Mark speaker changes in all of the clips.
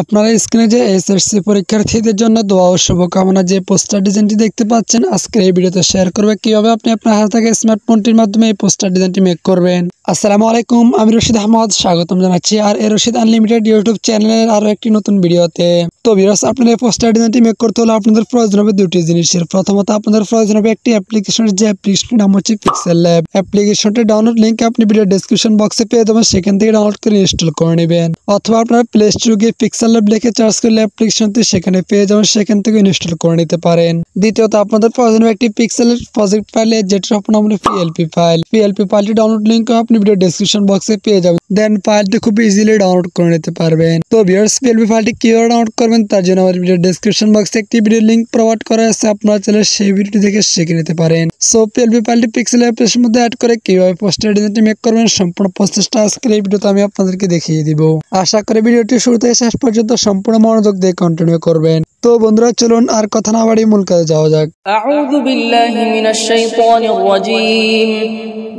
Speaker 1: আপনারা স্ক্রিনে যে এসএসসি পরীক্ষার্থীদের জন্য দোয়া ও শুভকামনা যে পোস্টার ডিজাইনটি দেখতে পাচ্ছেন আজকে এই ভিডিওতে শেয়ার করবে কীভাবে আপনি আপনার হাত থেকে স্মার্টফোনটির মাধ্যমে এই পোস্টার ডিজাইনটি মেক করবেন আসসালামু আলাইকুম আমি রশিদ আহমদ স্বাগতম জানাচ্ছি আর এ রশিদ আনলিমিটেড ইউটিউব চ্যানেলের আরও একটি নতুন ভিডিওতে তো বিরস আপনাদের পোস্টার ডিজাইনটি মেক করতে হলে আপনাদের প্রয়োজন হবে দুটি জিনিসের প্রথমত আপনাদের প্রয়োজন হবে একটি অ্যাপ্লিকেশনের যে অ্যাপ্লিকেশনটির নাম হচ্ছে পিক্সেল ল্যাব অ্যাপ্লিকেশনটি ডাউনলোড লিঙ্ক আপনি ভিডিও ডিসক্রিপশন বক্সে পেয়ে যাবেন সেখান থেকে ডাউনলোড করে ইনস্টল করে নেবেন অথবা আপনারা প্লে স্টোর গিয়ে পিক্সেল ল্যাব লিখে চার্জ করলে অ্যাপ্লিকেশনটি সেখানে পেয়ে যাবেন সেখান থেকে ইনস্টল করে নিতে পারেন দ্বিতীয়ত আপনাদের প্রয়োজন হবে একটি পিক্সেলের প্রজেক্ট ফাইল যেটির আপনার নাম হলো পিএলপি ফাইল পিএলপি ফাইলটি ডাউনলোড লিঙ্ক আপনি वीडियो डिस्क्रिप्शन बॉक्स से पे जाए দেন ফাইলটি খুব ইজিলি ডাউনলোড করে নিতে পারবেন তো ভিউয়ার্স পিএলবি ফাইলটি কীভাবে ডাউনলোড করবেন তার জন্য আমার ভিডিও ডিসক্রিপশন বক্সে একটি ভিডিও লিঙ্ক প্রোভাইড করা আছে আপনারা চাইলে সেই ভিডিওটি দেখে শিখে নিতে পারেন সো পিএলবি ফাইলটি পিক্সেল অ্যাপ্লিকেশন মধ্যে অ্যাড করে কীভাবে পোস্টার আইডেন্টি মেক করবেন সম্পূর্ণ প্রসেসটা আজকের এই ভিডিওতে আমি আপনাদেরকে দেখিয়ে দিব আশা করি ভিডিওটি শুরু থেকে শেষ পর্যন্ত সম্পূর্ণ মনোযোগ দিয়ে কন্টিনিউ করবেন তো বন্ধুরা চলুন আর কথা না বাড়ি মূল কাজে যাওয়া যাক আউযু বিল্লাহি মিনাশ শাইতানির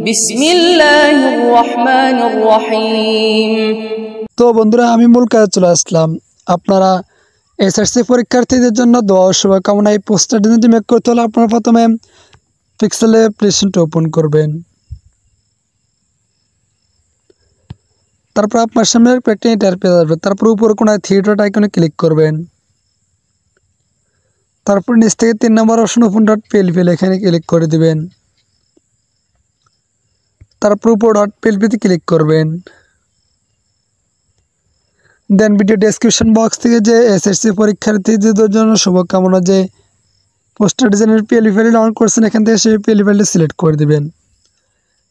Speaker 1: বিসমিল্লাহির রহমানির রহিম তো বন্ধুরা আমি মূল কাজে চলে আসলাম আপনারা এসএসসি পরীক্ষার্থীদের জন্য দোয়া শুভকামনা এই পোস্টার ডিজাইনটি মেক করতে হলে আপনারা প্রথমে পিক্সেল অ্যাপ্লিকেশনটি ওপেন করবেন তারপর আপনার সামনে টাইপ ইন্টারপেজ আসবে তারপর উপরে কোনো থিয়েটার আইকনে ক্লিক করবেন তারপর নিচ থেকে তিন নম্বর অপশন ওপেন ডট পেল এখানে ক্লিক করে দিবেন তারপর উপর ডট পিএলপিতে ক্লিক করবেন দেন ভিডিও ডেসক্রিপশন বক্স থেকে যে এসএসসি পরীক্ষার্থীদের জন্য শুভকামনা যে পোস্টার ডিজাইনের পিএলই ফাইল ডাউনলোড করছেন এখান থেকে সেই পিএলই ফাইলটি সিলেক্ট করে দেবেন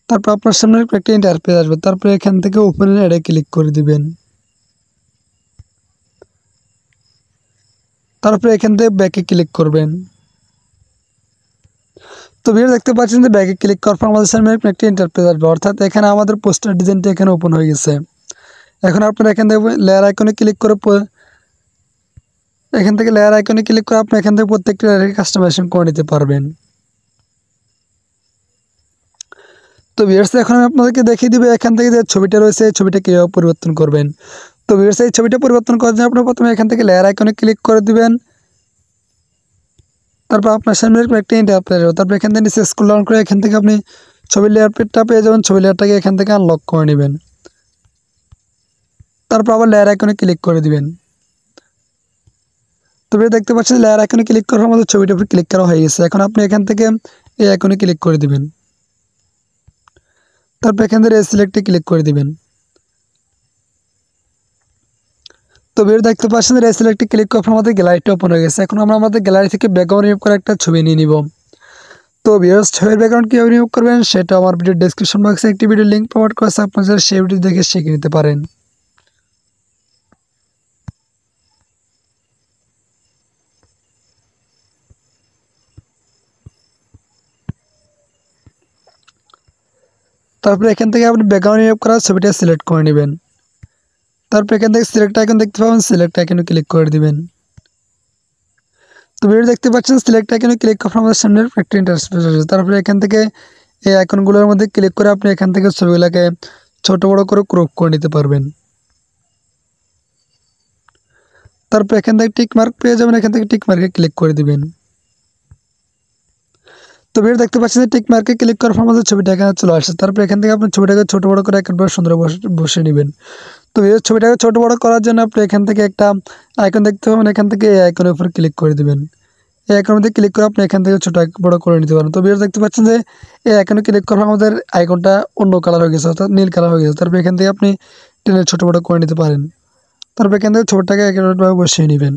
Speaker 1: তারপর আপনার সামনে একটা ইন্টারপেজ আসবে তারপরে এখান থেকে ওপেন এডে ক্লিক করে দিবেন তারপরে এখান থেকে ব্যাকে ক্লিক করবেন তো ভিডিও দেখতে পাচ্ছেন যে ব্যাগে ক্লিক করার পর আমাদের সামনে একটি ইন্টারপ্রেজ আসবে অর্থাৎ এখানে আমাদের পোস্টার ডিজাইনটা এখানে ওপেন হয়ে গেছে এখন আপনারা এখান থেকে লেয়ার আইকনে ক্লিক করে এখান থেকে লেয়ার আইকনে ক্লিক করে আপনি এখান থেকে প্রত্যেকটি লেয়ারকে কাস্টমাইজেশন করে নিতে পারবেন তো ভিউয়ার্স এখন আমি আপনাদেরকে দেখিয়ে দিবে এখান থেকে যে ছবিটা রয়েছে এই ছবিটা কীভাবে পরিবর্তন করবেন তো ভিউয়ার্স এই ছবিটা পরিবর্তন করার জন্য আপনি প্রথমে এখান থেকে লেয়ার আইকনে ক্লিক করে দিবেন তারপর আপনার সামনে একটা ইন্টার প্লেয়ার তারপর এখান থেকে নিচে স্কুল ডাউন করে এখান থেকে আপনি ছবি লেয়ার পেটটা পেয়ে যাবেন ছবি লেয়ারটাকে এখান থেকে আনলক করে নেবেন তারপর আবার লেয়ার আইকনে ক্লিক করে দিবেন তবে দেখতে পাচ্ছেন লেয়ার আইকনে ক্লিক করার মধ্যে ছবিটা উপর ক্লিক করা হয়ে গেছে এখন আপনি এখান থেকে এই আইকনে ক্লিক করে দিবেন তারপর এখান থেকে সিলেক্টে ক্লিক করে দিবেন তো ভিডিও দেখতে পাচ্ছেন রেসেল একটি ক্লিক করার আমাদের গ্যালারিটা ওপেন হয়ে গেছে এখন আমরা আমাদের গ্যালারি থেকে ব্যাকগ্রাউন্ড রিমুভ করে একটা ছবি নিয়ে নিব তো ভিডিও ছবির ব্যাকগ্রাউন্ড কীভাবে রিমুভ করবেন সেটা আমার ভিডিও ডিসক্রিপশন বক্সে একটি ভিডিও লিঙ্ক প্রোভাইড করেছে আপনারা সেই ভিডিও দেখে শিখে নিতে পারেন তারপরে এখান থেকে আপনি ব্যাকগ্রাউন্ড রিমুভ করার ছবিটা সিলেক্ট করে নেবেন তারপর এখান থেকে সিলেক্ট আইকন দেখতে পাবেন সিলেক্ট আইকনে ক্লিক করে দিবেন তো ভিডিও দেখতে পাচ্ছেন সিলেক্ট আইকনে ক্লিক করার আমাদের সামনের ফ্যাক্টরি ইন্টারস্পেস আছে তারপরে এখান থেকে এই আইকনগুলোর মধ্যে ক্লিক করে আপনি এখান থেকে ছবিগুলোকে ছোট বড় করে ক্রপ করে নিতে পারবেন তারপর এখান থেকে টিক মার্ক পেয়ে যাবেন এখান থেকে টিক মার্কে ক্লিক করে দিবেন তো ভিডিও দেখতে পাচ্ছেন যে টিক মার্কে ক্লিক করার পর আমাদের ছবিটা এখানে চলে আসছে তারপর এখান থেকে আপনি ছবিটাকে ছোটো বড়ো করে একবার সুন্দর বসে বসে নেবেন তো ভিডিওর ছবিটাকে ছোটো বড়ো করার জন্য আপনি এখান থেকে একটা আইকন দেখতে পাবেন এখান থেকে এই আইকনের উপর ক্লিক করে দেবেন এই আইকনের মধ্যে ক্লিক করে আপনি এখান থেকে ছোটো বড়ো করে নিতে পারেন তো ভিডিও দেখতে পাচ্ছেন যে এই আইকনে ক্লিক করার আমাদের আইকনটা অন্য কালার হয়ে গেছে অর্থাৎ নীল কালার হয়ে গেছে তারপর এখান থেকে আপনি ট্রেনের ছোটো বড়ো করে নিতে পারেন তারপর এখান থেকে ছবিটাকে একেবারে বসিয়ে নেবেন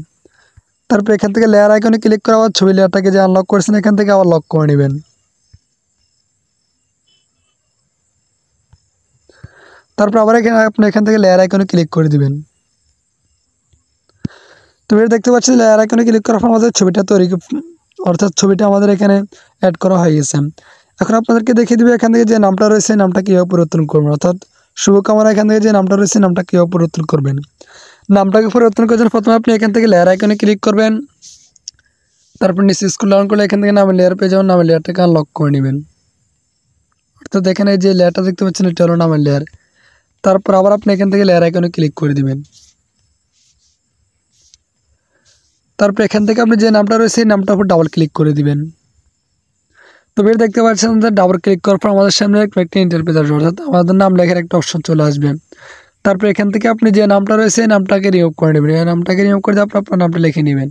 Speaker 1: তারপর এখান থেকে লেয়ার আইকনে ক্লিক করে আবার ছবি লেয়ারটাকে যে আনলক করেছেন এখান থেকে আবার লক করে নেবেন তারপর আবার এখানে আপনি এখান থেকে লেয়ার আইকনে ক্লিক করে দিবেন তো এটা দেখতে পাচ্ছি লেয়ার আইকনে ক্লিক করার পর আমাদের ছবিটা তৈরি অর্থাৎ ছবিটা আমাদের এখানে অ্যাড করা হয়ে গেছে এখন আপনাদেরকে দেখিয়ে দিবে এখান থেকে যে নামটা রয়েছে নামটা কীভাবে পরিবর্তন করবেন অর্থাৎ শুভকামনা এখান থেকে যে নামটা রয়েছে নামটা কীভাবে পরিবর্তন করবেন নামটাকে পরিবর্তন করার জন্য প্রথমে আপনি এখান থেকে লেয়ার আইকনে ক্লিক করবেন তারপর নিচে স্কুল ডাউন করলে এখান থেকে নামের লেয়ার পেয়ে যাবেন নামের লেয়ারটাকে আনলক করে নেবেন অর্থাৎ এখানে যে লেয়ারটা দেখতে পাচ্ছেন এটা হলো নামের লেয়ার তারপর আবার আপনি এখান থেকে লেয়ার আইকনে ক্লিক করে দিবেন তারপর এখান থেকে আপনি যে নামটা রয়েছে সেই নামটার উপর ডাবল ক্লিক করে দিবেন তো বের দেখতে পাচ্ছেন যে ডাবল ক্লিক করার পর আমাদের সামনে একটি ইন্টারপ্রেজ আসবে অর্থাৎ আমাদের নাম লেখার একটা অপশন চলে আসবে তারপর এখান থেকে আপনি যে নামটা রয়েছে সেই নামটাকে রিমুভ করে নেবেন এই নামটাকে রিমুভ করে দিয়ে আপনি আপনার নামটা লিখে নেবেন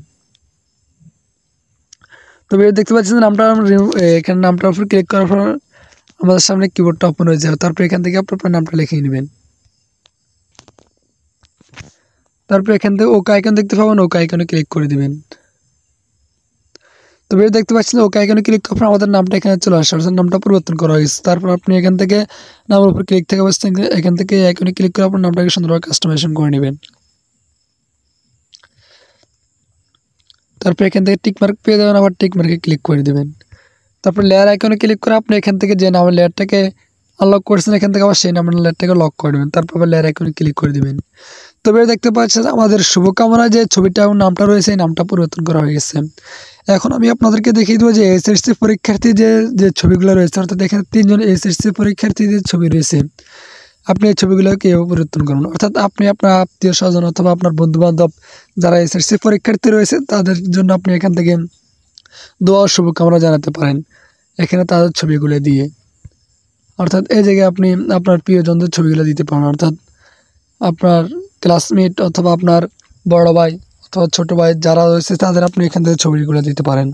Speaker 1: তো বের দেখতে পাচ্ছেন নামটা এখানে নামটার উপর ক্লিক করার পর আমাদের সামনে কিবোর্ডটা ওপেন হয়ে যাবে তারপর এখান থেকে আপনি আপনার নামটা লিখে নেবেন তারপরে এখান থেকে ওকে আইকন দেখতে পাবেন ওকে আইকনে ক্লিক করে দিবেন তো বের দেখতে পাচ্ছেন ওকে আইকনে ক্লিক করার আমাদের নামটা এখানে চলে আসে অর্থাৎ নামটা পরিবর্তন করা হয়েছে তারপর আপনি এখান থেকে নামের উপর ক্লিক থেকে বসছেন এখান থেকে আইকনে ক্লিক করে আপনার নামটাকে সুন্দরভাবে কাস্টমাইজেশন করে নেবেন তারপরে এখান থেকে টিকমার্ক পেয়ে যাবেন আবার টিকমার্কে ক্লিক করে দেবেন তারপর লেয়ার আইকনে ক্লিক করে আপনি এখান থেকে যে নামের লেয়ারটাকে আনলক করছেন এখান থেকে আবার সেই নাম্বার লেয়ারটাকে লক করে দেবেন তারপর আবার লেয়ার এখন ক্লিক করে দেবেন তবে দেখতে পাচ্ছেন আমাদের শুভকামনা যে ছবিটা এবং নামটা রয়েছে এই নামটা পরিবর্তন করা হয়ে গেছে এখন আমি আপনাদেরকে দেখিয়ে দেবো যে এসএসসি পরীক্ষার্থী যে যে ছবিগুলো রয়েছে অর্থাৎ এখানে তিনজন এসএসসি পরীক্ষার্থীদের ছবি রয়েছে আপনি এই ছবিগুলোকে পরিবর্তন করুন অর্থাৎ আপনি আপনার আত্মীয় স্বজন অথবা আপনার বন্ধুবান্ধব যারা এসএসসি পরীক্ষার্থী রয়েছে তাদের জন্য আপনি এখান থেকে দোয়া শুভকামনা জানাতে পারেন এখানে তাদের ছবিগুলো দিয়ে অর্থাৎ এই জায়গায় আপনি আপনার প্রিয়জনদের ছবিগুলো দিতে পারেন অর্থাৎ আপনার ক্লাসমেট অথবা আপনার বড় ভাই অথবা ছোটো ভাই যারা রয়েছে তাদের আপনি এখান থেকে ছবিগুলো দিতে পারেন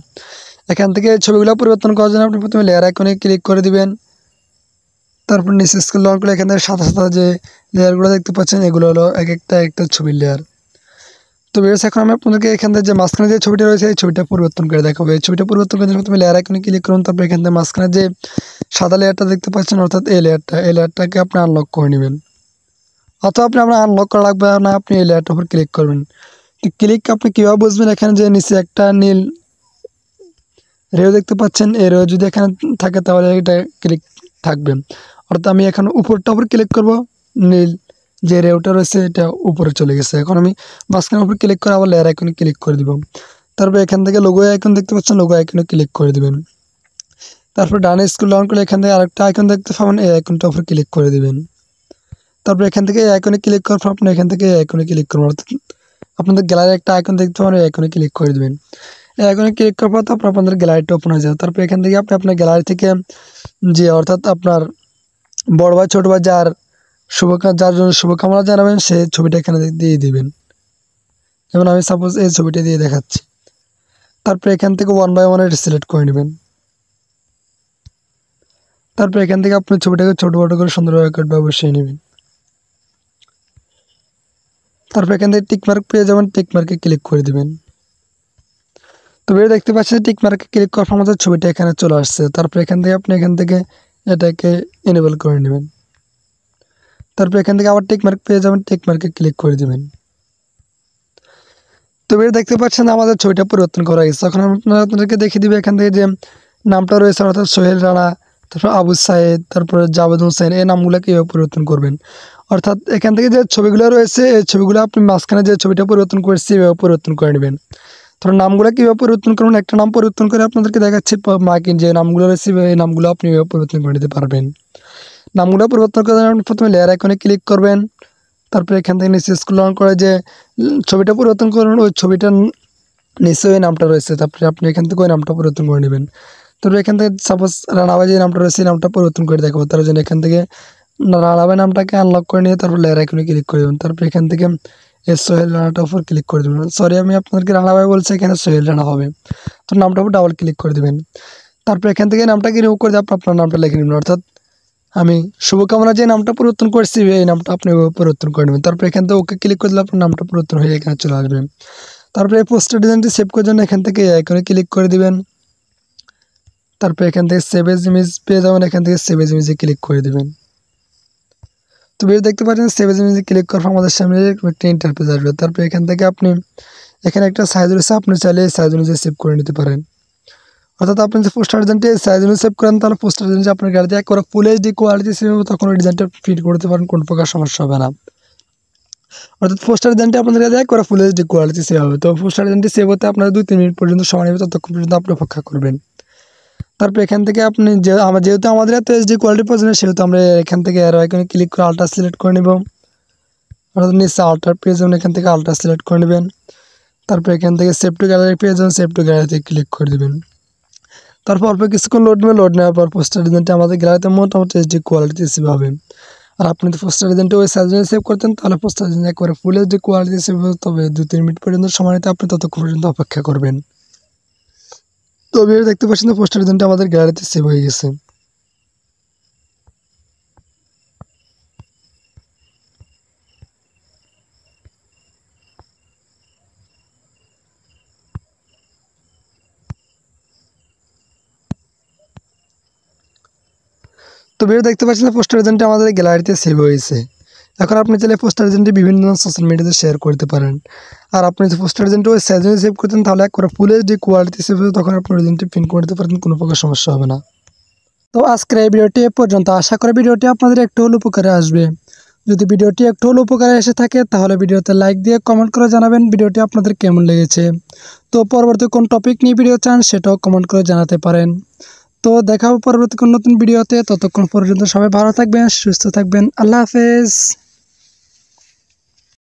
Speaker 1: এখান থেকে ছবিগুলো পরিবর্তন করার জন্য আপনি প্রথমে লেয়ার আইকনে ক্লিক করে দিবেন তারপর নিচে স্কুল লন করলে এখান থেকে সাদা সাদা যে লেয়ারগুলো দেখতে পাচ্ছেন এগুলো হলো এক একটা একটা ছবির লেয়ার তো বেশ এখন আমি আপনাদেরকে এখান থেকে যে মাঝখানে যে ছবিটা রয়েছে এই ছবিটা পরিবর্তন করে দেখাবো এই ছবিটা পরিবর্তন করে তুমি লেয়ার আইকনে ক্লিক করুন তারপর এখান থেকে মাঝখানে যে সাদা লেয়ারটা দেখতে পাচ্ছেন অর্থাৎ এই লেয়ারটা এই লেয়ারটাকে আপনি আনলক করে নেবেন অথবা আপনি আপনার আনলক করা লাগবে না আপনি এই লেয়ারটার উপর ক্লিক করবেন ক্লিক আপনি কীভাবে বুঝবেন এখানে যে নিচে একটা নীল রেও দেখতে পাচ্ছেন এ রেও যদি এখানে থাকে তাহলে এটা ক্লিক থাকবে অর্থাৎ আমি এখন উপরটা উপর ক্লিক করব নীল যে রেউটা রয়েছে এটা উপরে চলে গেছে এখন আমি বাসখানের উপর ক্লিক করে আবার লেয়ার আইকনে ক্লিক করে দিব তারপর এখান থেকে লোগো আইকন দেখতে পাচ্ছেন লোগো আইকনে ক্লিক করে দেবেন তারপর ডানে স্কুল ডাউন করে এখান থেকে আরেকটা আইকন দেখতে পাবেন এই আইকনটা উপর ক্লিক করে দেবেন তারপর এখান থেকে এই আইকনে ক্লিক করার পর আপনি এখান থেকে এই আইকনে ক্লিক করবেন আপনাদের গ্যালারি একটা আইকন দেখতে পাবেন এই আইকনে ক্লিক করে দেবেন এই আইকনে ক্লিক করার পর তারপর আপনাদের গ্যালারিটা ওপেন হয়ে যাবে তারপর এখান থেকে আপনি আপনার গ্যালারি থেকে যে অর্থাৎ আপনার বড় বা ছোট বা যার শুভকামনা যার জন্য শুভকামনা জানাবেন সে ছবিটা এখানে দিয়ে দিবেন যেমন আমি সাপোজ এই ছবিটা দিয়ে দেখাচ্ছি তারপরে এখান থেকে ওয়ান বাই ওয়ান এটা সিলেক্ট করে নেবেন তারপরে এখান থেকে আপনি ছবিটাকে ছোটো বড়ো করে সুন্দরভাবে কাটবে বসিয়ে নেবেন তারপর এখান থেকে টিকমার্ক পেয়ে যাবেন টিকমার্কে ক্লিক করে দেবেন তো বের দেখতে পাচ্ছেন টিকমার্কে ক্লিক করার পর ছবিটা এখানে চলে আসছে তারপর এখান থেকে আপনি এখান থেকে এটাকে এনেবল করে নেবেন তারপর এখান থেকে আবার টেকমার্ক পেয়ে যাবেন টেকমার্কে ক্লিক করে দেবেন তো এবার দেখতে পাচ্ছেন আমাদের ছবিটা পরিবর্তন করা হয়েছে তখন আপনারা আপনাদেরকে দেখিয়ে দিবে এখান থেকে যে নামটা রয়েছে অর্থাৎ সোহেল রানা তারপর আবু সাহেদ তারপরে জাভেদ হোসেন এই নামগুলো কীভাবে পরিবর্তন করবেন অর্থাৎ এখান থেকে যে ছবিগুলো রয়েছে এই ছবিগুলো আপনি মাঝখানে যে ছবিটা পরিবর্তন করেছি এভাবে পরিবর্তন করে নেবেন ধরুন নামগুলো কীভাবে পরিবর্তন করবেন একটা নাম পরিবর্তন করে আপনাদেরকে দেখাচ্ছি মার্কিন যে নামগুলো রয়েছে এই নামগুলো আপনি এভাবে পরিবর্তন করে নিতে পারবেন নামগুলো পরিবর্তন করে প্রথমে লেয়ার আইকনে ক্লিক করবেন তারপরে এখান থেকে নিচে স্কুল অন করে যে ছবিটা পরিবর্তন করবেন ওই ছবিটার নিচে ওই নামটা রয়েছে তারপরে আপনি এখান থেকে ওই নামটা পরিবর্তন করে নেবেন তারপরে এখান থেকে সাপোজ রানাবাই যে নামটা রয়েছে নামটা পরিবর্তন করে দেখাবো তার জন্য এখান থেকে রানাবাই নামটাকে আনলক করে নিয়ে তারপর লেয়ার আইকনে ক্লিক করে দেবেন তারপর এখান থেকে সোহেল রানাটার উপর ক্লিক করে দেবেন সরি আমি আপনাদেরকে রানাবাই বলছি এখানে সোহেল রানা হবে তো নামটা উপর ডাবল ক্লিক করে দেবেন তারপর এখান থেকে নামটাকে রিমুভ করে দিয়ে আপনার নামটা লিখে নেবেন অর্থাৎ আমি শুভকামনা যে নামটা পরিবর্তন করছি এই নামটা আপনি পরিবর্তন করে নেবেন তারপর এখান থেকে ওকে ক্লিক করে দিলে আপনার নামটা পরিবর্তন হয়ে এখানে চলে আসবে তারপরে এই পোস্টার ডিজাইনটি সেভ করার জন্য এখান থেকে এখানে ক্লিক করে দিবেন তারপর এখান থেকে সেভেজ ইমেজ পেয়ে যাবেন এখান থেকে সেভেজ ইমেজে ক্লিক করে দেবেন তো বেশ দেখতে পাচ্ছেন সেভেজ ইমেজে ক্লিক করার আমাদের সামনে একটা ইন্টারপেজ আসবে তারপর এখান থেকে আপনি এখানে একটা সাইজ রয়েছে আপনি চাইলে এই সাইজ অনুযায়ী সেভ করে নিতে পারেন অর্থাৎ আপনি যে পোস্টার ডিজাইনটি সাইজ অনুযায়ী সেভ করেন তাহলে পোস্টার ডিজাইনটি আপনার গাড়িতে করে ফুল এইচডি কোয়ালিটি সিনেমা তখন ওই ডিজাইনটা ফিট করতে পারেন কোনো প্রকার সমস্যা হবে না অর্থাৎ পোস্টার ডিজাইনটি আপনাদের এক করে ফুল এইচডি কোয়ালিটি সেভ হবে তো পোস্টার ডিজাইনটি সেভ হতে আপনারা দুই তিন মিনিট পর্যন্ত সময় নেবে ততক্ষণ পর্যন্ত আপনি অপেক্ষা করবেন তারপর এখান থেকে আপনি যে আমার যেহেতু আমাদের এত এইচডি কোয়ালিটি পছন্দ সেহেতু আমরা এখান থেকে এর আইকনে ক্লিক করে আলট্রা সিলেক্ট করে নেব অর্থাৎ নিচে আলট্রা পেয়ে যাবেন এখান থেকে আলট্রা সিলেক্ট করে নেবেন তারপর এখান থেকে সেভ টু গ্যালারি পেয়ে যাবেন সেভ টু গ্যালারিতে ক্লিক করে দেবেন তারপর অল্প কিছুক্ষণ লোড নেবে লোড নেওয়ার পর পোস্টার ডিজাইনটা আমাদের গ্যালারিতে মোটামুটি এইচডি কোয়ালিটি সেভ হবে আর আপনি যদি পোস্টার ডিজাইনটা ওই সাইজে সেভ করতেন তাহলে পোস্টার ডিজাইন একবারে ফুল এইচডি কোয়ালিটি সেভ হবে তবে দু তিন মিনিট পর্যন্ত সময় নিতে আপনি ততক্ষণ পর্যন্ত অপেক্ষা করবেন তো ভিডিও দেখতে পাচ্ছেন পোস্টার ডিজাইনটা আমাদের গ্যালারিতে সেভ হয়ে গেছে তো ভিডিও দেখতে পাচ্ছেন পোস্টার এজেন্টটি আমাদের গ্যালারিতে সেভ হয়েছে এখন আপনি চাইলে পোস্টার এজেন্টটি বিভিন্ন সোশ্যাল মিডিয়াতে শেয়ার করতে পারেন আর আপনি যদি পোস্টার এজেন্ট ওই সাইজে সেভ করতেন তাহলে এক করে ফুল এইচডি কোয়ালিটি সেভ হয়ে তখন আপনি এজেন্টটি প্রিন্ট করতে পারেন কোনো প্রকার সমস্যা হবে না তো আজকের এই ভিডিওটি এ পর্যন্ত আশা করি ভিডিওটি আপনাদের একটু হলো উপকারে আসবে যদি ভিডিওটি একটু হলো উপকারে এসে থাকে তাহলে ভিডিওতে লাইক দিয়ে কমেন্ট করে জানাবেন ভিডিওটি আপনাদের কেমন লেগেছে তো পরবর্তী কোন টপিক নিয়ে ভিডিও চান সেটাও কমেন্ট করে জানাতে পারেন তো দেখা হবে পরবর্তী কোনো নতুন ভিডিওতে ততক্ষণ পর্যন্ত সবাই ভালো থাকবেন সুস্থ থাকবেন আল্লাহ হাফেজ